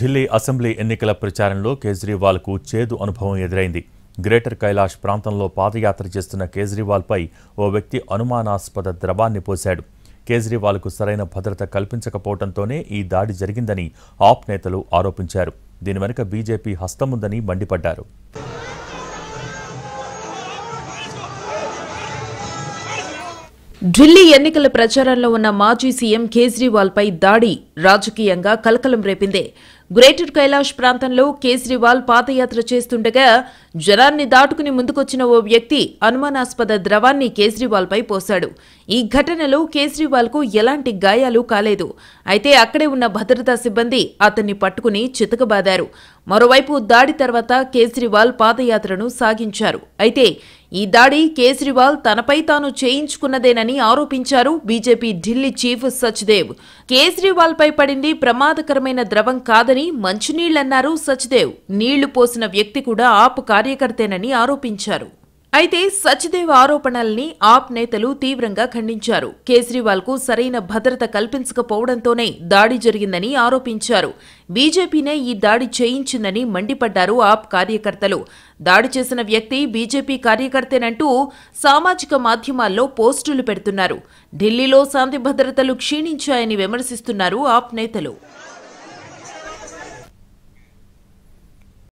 Delhi assembly ఎన్నికల ప్రచారంలో కేజ్రీవాల్కు చేదు అనుభవం ఎదురైంది గ్రేటర్ కైలాష్ ప్రాంతంలో పాదయాత్ర చేస్తున్న కేజ్రీవాల్పై ఓ వ్యక్తి అనుమానాస్పద ద్రవాన్ని పోశాడు కేజ్రీవాల్కు సరైన భద్రత కల్పించకపోవడంతోనే ఈ దాడి జరిగిందని ఆప్ నేతలు ఆరోపించారు దీని వెనుక బీజేపీ హస్తముందని మండిపడ్డారు ఢిల్లీ ఎన్నికల ప్రచారంలో ఉన్న మాజీ సీఎం కేజ్రీవాల్ పై దాడి రాజకీయంగా కలకలం రేపింది గ్రేటర్ కైలాష్ ప్రాంతంలో కేజ్రీవాల్ పాదయాత్ర చేస్తుండగా జనాన్ని దాటుకుని ముందుకొచ్చిన ఓ వ్యక్తి అనుమానాస్పద ద్రవాన్ని కేజ్రీవాల్ పై పోశాడు ఈ ఘటనలో కేజ్రీవాల్ కు ఎలాంటి గాయాలు కాలేదు అయితే అక్కడే ఉన్న భద్రతా సిబ్బంది అతన్ని పట్టుకుని చితకబాదారు మరోవైపు దాడి తర్వాత కేజ్రీవాల్ పాదయాత్రను సాగించారు అయితే ఈ దాడి కేజ్రీవాల్ తనపై తాను చేయించుకున్నదేనని ఆరోపించారు బీజేపీ ఢిల్లీ చీఫ్ సచ్దేవ్ కేజ్రీవాల్ పై పడింది ప్రమాదకరమైన ద్రవం కాదని మంచినీళ్లన్నారు సచ్దేవ్ నీళ్లు పోసిన వ్యక్తి కూడా ఆప్ కార్యకర్తేనని ఆరోపించారు అయితే సచిదేవ్ ఆరోపణల్ని ఆప్ నేతలు తీవ్రంగా ఖండించారు కేజ్రీవాల్ కు సరైన భద్రత కల్పించకపోవడంతోనే దాడి జరిగిందని ఆరోపించారు బీజేపీనే ఈ దాడి చేయించిందని మండిపడ్డారు ఆప్ కార్యకర్తలు దాడి చేసిన వ్యక్తి బీజేపీ కార్యకర్తేనంటూ సామాజిక మాధ్యమాల్లో పోస్టులు పెడుతున్నారు ఢిల్లీలో శాంతి భద్రతలు క్షీణించాయని విమర్శిస్తున్నారు ఆప్ నేతలు